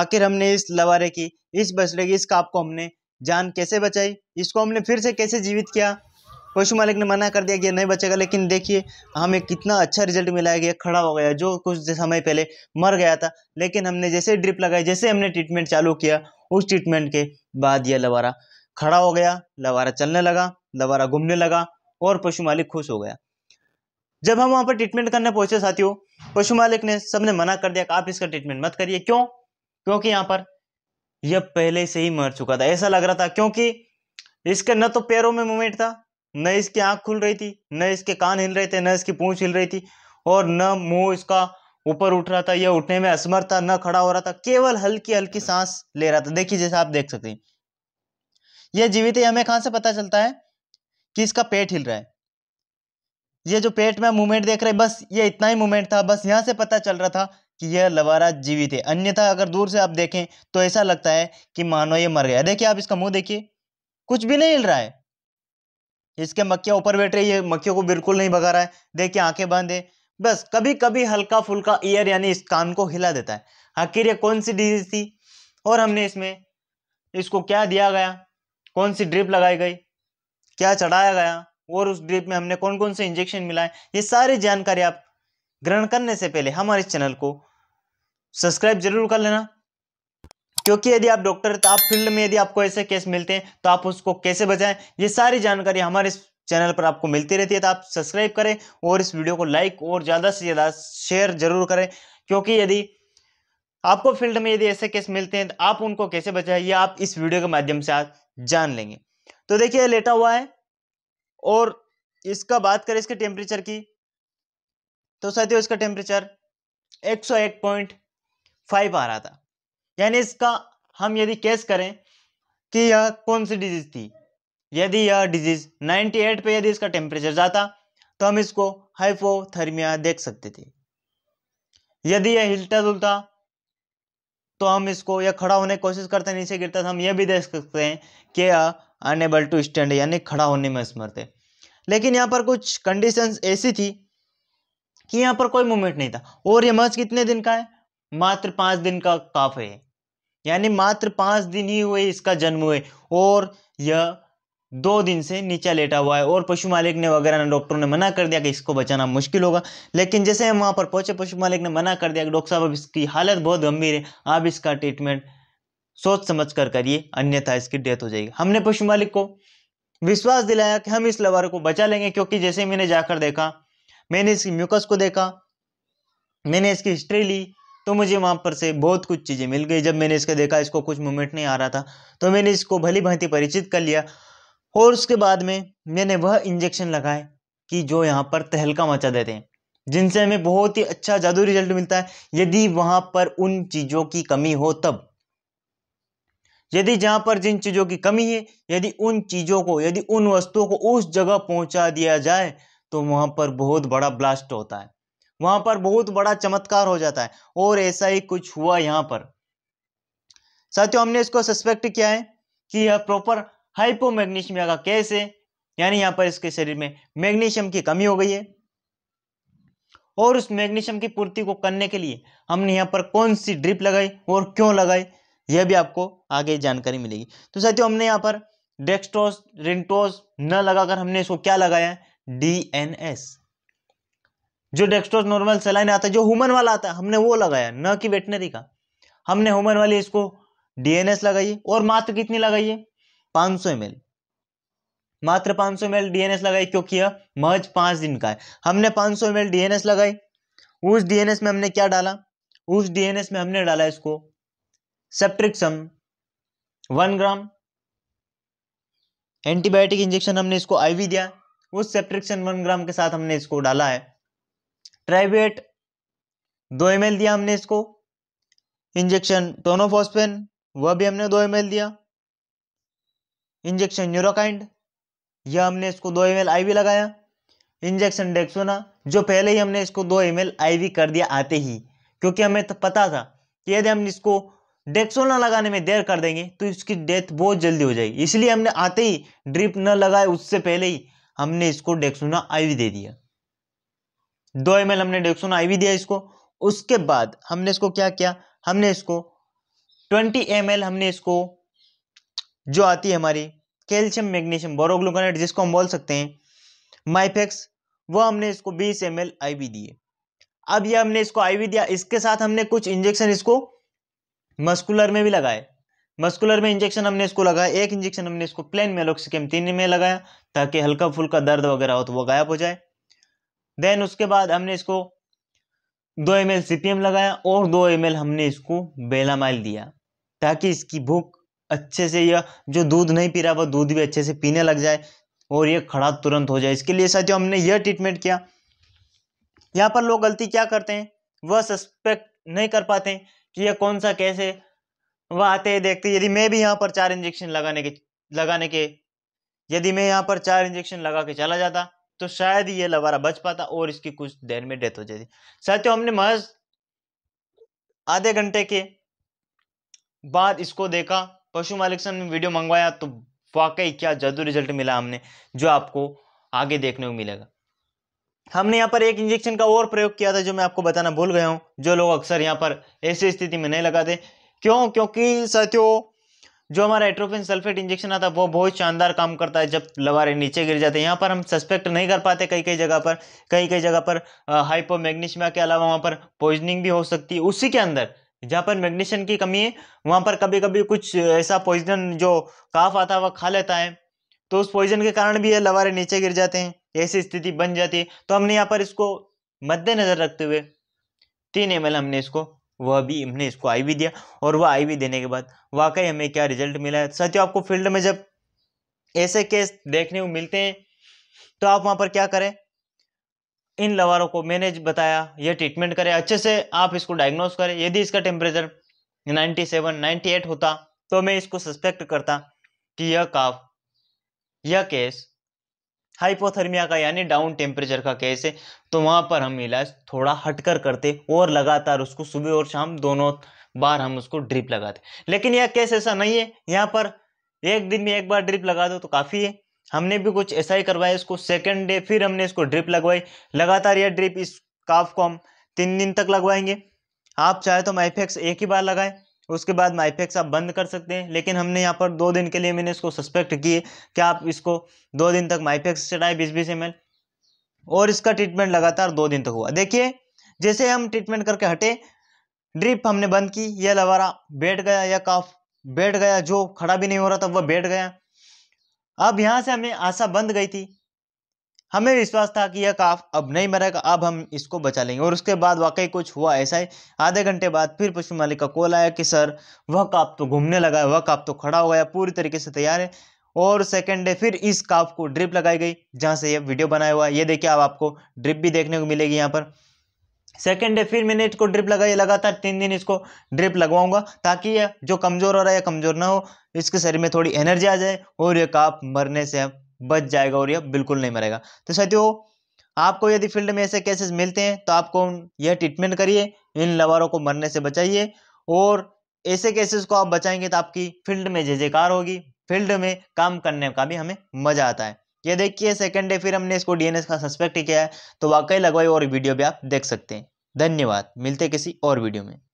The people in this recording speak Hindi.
आखिर हमने इस लवारे की इस बछड़े की इस काप को हमने जान कैसे बचाई इसको हमने फिर से कैसे जीवित किया पशु मालिक ने मना कर दिया कि नहीं बचेगा लेकिन देखिए हमें कितना अच्छा रिजल्ट मिला है कि खड़ा हो गया जो कुछ समय पहले मर गया था लेकिन हमने जैसे ड्रिप लगाई जैसे हमने ट्रीटमेंट चालू किया उस ट्रीटमेंट के बाद यह लवारा खड़ा हो गया लवारा चलने लगा लवारा घूमने लगा और पशु मालिक खुश हो गया जब हम वहाँ पर ट्रीटमेंट करने पहुँचे साथियों पशु मालिक ने सबने मना कर दिया कि आप इसका ट्रीटमेंट मत करिए क्यों क्योंकि यहां पर यह पहले से ही मर चुका था ऐसा लग रहा था क्योंकि इसके न तो पैरों में मूवमेंट था न इसकी आंख खुल रही थी न इसके कान हिल रहे थे न इसकी पूंछ हिल रही थी और न मुंह इसका ऊपर उठ रहा था यह उठने में असमर्थ था न खड़ा हो रहा था केवल हल्की हल्की सांस ले रहा था देखिए जैसा आप देख सकते हैं यह जीवित है हमें कहां से पता चलता है कि इसका पेट हिल रहा है ये जो पेट में मूवमेंट देख रहे बस ये इतना ही मूवमेंट था बस यहां से पता चल रहा था कि यह लवारा जीवित है अन्यथा अगर दूर से आप देखें तो ऐसा लगता है कि मानो ये मर गया देखिए आप इसका मुंह देखिए कुछ भी नहीं हिल रहा है इसके मक्खियाँ ऊपर बैठ रही है मक्खियों को बिल्कुल नहीं भगा रहा है देखिए आंखें बंद है बस कभी कभी हल्का फुल्का ईयर यानी इस कान को हिला देता है आखिर यह कौन सी डिजीज थी और हमने इसमें इसको क्या दिया गया कौन सी ड्रिप लगाई गई क्या चढ़ाया गया और उस ड्रिप में हमने कौन कौन से इंजेक्शन मिलाए ये सारी जानकारी आप ग्रहण करने से पहले हमारे चैनल को सब्सक्राइब जरूर कर लेना क्योंकि यदि आप डॉक्टर तो आप फील्ड में यदि आपको ऐसे केस मिलते हैं तो आप उसको कैसे बचाएं ये सारी जानकारी हमारे चैनल पर आपको मिलती रहती है तो आप सब्सक्राइब करें और इस वीडियो को लाइक और ज़्यादा से ज़्यादा शेयर जरूर करें क्योंकि यदि आपको फील्ड में यदि ऐसे केस मिलते हैं तो आप उनको कैसे बचाएं ये आप इस वीडियो के माध्यम से आज जान लेंगे तो देखिए लेटा हुआ है और इसका बात करें इसके टेम्परेचर की तो साथियों इसका टेम्परेचर एक सौ एक पॉइंट फाइव आ रहा था यानी इसका हम यदि केस करें कि यह कौन सी डिजीज थी यदि यह डिजीज 98 पे यदि इसका टेम्परेचर जाता तो हम इसको हाइपोथर्मिया देख सकते थे यदि यह हिलता जुलता तो हम इसको यह खड़ा होने की कोशिश करते नीचे गिरता तो हम यह भी देख सकते हैं कि यह अनेबल टू स्टैंड यानी खड़ा होने में असमर्थ है लेकिन यहाँ पर कुछ कंडीशंस ऐसी थी कि यहाँ पर कोई मूवमेंट नहीं था और यह मर्ज कितने दिन का है मात्र पाँच दिन का काफ है यानी मात्र पाँच दिन ही हुए इसका जन्म हुए और यह दो दिन से नीचा लेटा हुआ है और पशु मालिक ने वगैरह ने डॉक्टरों ने मना कर दिया कि इसको बचाना मुश्किल होगा लेकिन जैसे हम वहाँ पर पहुँचे पशु मालिक ने मना कर दिया कि डॉक्टर साहब अब इसकी हालत बहुत गंभीर है आप इसका ट्रीटमेंट सोच समझ कर करिए अन्यथा इसकी डेथ हो जाएगी हमने पशु मालिक को विश्वास दिलाया कि हम इस लवार को बचा लेंगे क्योंकि जैसे मैंने जाकर देखा मैंने इसकी म्यूकस को देखा मैंने इसकी हिस्ट्री ली तो मुझे वहाँ पर से बहुत कुछ चीज़ें मिल गई जब मैंने इसका देखा इसको कुछ मूवमेंट नहीं आ रहा था तो मैंने इसको भली भांति परिचित कर लिया और उसके बाद में मैंने वह इंजेक्शन लगाए कि जो यहाँ पर तहलका मचा देते हैं जिनसे हमें बहुत ही अच्छा जादू रिजल्ट मिलता है यदि वहाँ पर उन चीज़ों की कमी हो तब यदि जहाँ पर जिन चीज़ों की कमी है यदि उन चीज़ों को यदि उन वस्तुओं को उस जगह पहुँचा दिया जाए तो वहाँ पर बहुत बड़ा ब्लास्ट होता है वहां पर बहुत बड़ा चमत्कार हो जाता है और ऐसा ही कुछ हुआ यहां पर साथियों हमने इसको सस्पेक्ट किया है कि यह प्रॉपर हाइपोमैग्नीशिमिया का केस है यानी यहां पर इसके शरीर में मैग्नीशियम की कमी हो गई है और उस मैग्नीशियम की पूर्ति को करने के लिए हमने यहाँ पर कौन सी ड्रिप लगाई और क्यों लगाई यह भी आपको आगे जानकारी मिलेगी तो साथियों हमने यहाँ पर डेक्सटोस रिंटोस न लगाकर हमने इसको क्या लगाया डी एन एस जो डेक्सट्रोज नॉर्मल सलाइन आता है जो ह्यूमन वाला आता है हमने वो लगाया न कि वेटनरी का हमने ह्यूमन वाली इसको डीएनएस लगाइए और मात्र कितनी लगाइए पांच सौ एम मात्र पांच सौ एम डीएनएस लगाई क्योंकि यह महज पांच दिन का है हमने पांच सौ एम डीएनएस लगाई उस डीएनएस में हमने क्या डाला उस डीएनएस में हमने डाला इसको ceftriaxone one gram antibiotic injection हमने इसको आईवी दिया उस सेप्ट्रिक्सम वन ग्राम के साथ हमने इसको डाला है ट्राइवेट दो एम दिया हमने इसको इंजेक्शन टोनोफॉस्पेन वह भी हमने दो एम दिया इंजेक्शन न्यूरोकाइंड यह हमने इसको दो एम एल आईवी लगाया इंजेक्शन डेक्सोना जो पहले ही हमने इसको दो एम एल आईवी कर दिया आते ही क्योंकि हमें तो पता था कि यदि हम इसको डेक्सोना लगाने में देर कर देंगे तो इसकी डेथ बहुत जल्दी हो जाएगी इसलिए हमने आते ही ड्रिप न लगाए उससे पहले ही हमने इसको डेक्सोना आईवी दे दिया दो एम हमने डेक्सोन आई दिया इसको उसके बाद हमने इसको क्या किया हमने इसको ट्वेंटी एम हमने इसको जो आती है हमारी कैल्शियम मैग्नीशियम बोरोग्लूकोनेट जिसको हम बोल सकते हैं माइफेक्स वो हमने इसको 20 एम एल आई दिए अब ये हमने इसको आई दिया इसके साथ हमने कुछ इंजेक्शन इसको मस्कुलर में भी लगाए मस्कुलर में इंजेक्शन हमने इसको लगाया एक इंजेक्शन हमने इसको प्लेन मेलोक्सिकम तीन में लगाया ताकि हल्का फुल्का दर्द वगैरह हो तो वो गायब हो जाए देन उसके बाद हमने इसको दो एम एल सीपीएम लगाया और दो एम एल हमने इसको बेलामाइल दिया ताकि इसकी भूख अच्छे से यह जो दूध नहीं पी रहा वह दूध भी अच्छे से पीने लग जाए और यह खड़ा तुरंत हो जाए इसके लिए साथियों हमने यह ट्रीटमेंट किया यहाँ पर लोग गलती क्या करते हैं वह सस्पेक्ट नहीं कर पाते कि यह कौन सा कैसे वह आते हैं देखते यदि मैं भी यहाँ पर चार इंजेक्शन लगाने के लगाने के यदि मैं यहाँ पर चार इंजेक्शन लगा के चला जाता तो शायद ये लवारा बच पाता और इसकी कुछ देर में डेथ हो जाती साथियों तो हमने महज आधे घंटे के बाद इसको देखा पशु मालिक से हमने वीडियो मंगवाया तो वाकई क्या जादू रिजल्ट मिला हमने जो आपको आगे देखने को मिलेगा हमने यहाँ पर एक इंजेक्शन का और प्रयोग किया था जो मैं आपको बताना भूल गया हूँ जो लोग अक्सर यहाँ पर ऐसी स्थिति में नहीं लगाते क्यों क्योंकि साथियों जो हमारा एट्रोफिन सल्फेट इंजेक्शन आता है वो बहुत शानदार काम करता है जब लवारे नीचे गिर जाते हैं यहाँ पर हम सस्पेक्ट नहीं कर पाते कई कई जगह पर कई कई जगह पर हाइपोमैग्नीशिमा के अलावा वहाँ पर पॉइजनिंग भी हो सकती है उसी के अंदर जहाँ पर मैग्नीशियम की कमी है वहाँ पर कभी कभी कुछ ऐसा पॉइजन जो काफ आता है वह खा लेता है तो उस पॉइजन के कारण भी ये लवारे नीचे गिर जाते हैं ऐसी स्थिति बन जाती है तो हमने यहाँ पर इसको मद्देनजर रखते हुए तीन एम हमने इसको वह भी हमने इसको आई वी दिया और वह आई वी देने के बाद वाकई हमें क्या रिजल्ट मिला है साथियों आपको फील्ड में जब ऐसे केस देखने को मिलते हैं तो आप वहाँ पर क्या करें इन लवारों को मैंने बताया ये ट्रीटमेंट करें अच्छे से आप इसको डायग्नोस करें यदि इसका टेम्परेचर 97, 98 होता तो मैं इसको सस्पेक्ट करता कि यह काफ यह केस हाइपोथर्मिया का यानी डाउन टेम्परेचर का केस है तो वहाँ पर हम इलाज थोड़ा हटकर करते और लगातार उसको सुबह और शाम दोनों बार हम उसको ड्रिप लगाते लेकिन यह केस ऐसा नहीं है यहाँ पर एक दिन में एक बार ड्रिप लगा दो तो काफ़ी है हमने भी कुछ ऐसा ही करवाया इसको सेकेंड डे फिर हमने इसको ड्रिप लगवाई लगातार यह ड्रिप इस काफ को हम तीन दिन तक लगवाएंगे आप चाहे तो माइफेक्स एक ही बार लगाएं उसके बाद माइफेक्स आप बंद कर सकते हैं लेकिन हमने यहाँ पर दो दिन के लिए मैंने इसको सस्पेक्ट किए क्या आप इसको दो दिन तक माइफेक्स चढ़ाए बीस बीस एम और इसका ट्रीटमेंट लगातार दो दिन तक हुआ देखिए जैसे हम ट्रीटमेंट करके हटे ड्रिप हमने बंद की यह लवारा बैठ गया या काफ बैठ गया जो खड़ा भी नहीं हो रहा था वह बैठ गया अब यहाँ से हमें आशा बंद गई थी हमें विश्वास था कि यह काफ अब नहीं मरेगा अब हम इसको बचा लेंगे और उसके बाद वाकई कुछ हुआ ऐसा ही आधे घंटे बाद फिर पशु मालिक का कॉल आया कि सर वह काफ तो घूमने लगा है वह काफ तो खड़ा हो गया पूरी तरीके से तैयार है और सेकेंड डे फिर इस काफ को ड्रिप लगाई गई जहाँ से यह वीडियो बनाया हुआ है ये देखिए अब आप आपको ड्रिप भी देखने को मिलेगी यहाँ पर सेकेंड डे फिर मैंने इसको ड्रिप लगाई लगातार तीन दिन इसको ड्रिप लगवाऊंगा ताकि यह जो कमज़ोर हो रहा है या कमज़ोर ना हो इसके शरीर में थोड़ी एनर्जी आ जाए और यह काफ मरने से बच जाएगा और यह बिल्कुल नहीं मरेगा तो साथियों आपको यदि फील्ड में ऐसे केसेस मिलते हैं तो आपको यह ट्रीटमेंट करिए इन लवारों को मरने से बचाइए और ऐसे केसेस को आप बचाएंगे तो आपकी फील्ड में जय जयकार होगी फील्ड में काम करने का भी हमें मजा आता है ये देखिए सेकंड डे फिर हमने इसको डीएनएस का सस्पेक्ट किया है तो वाकई लगवाई और वीडियो भी आप देख सकते हैं धन्यवाद मिलते किसी और वीडियो में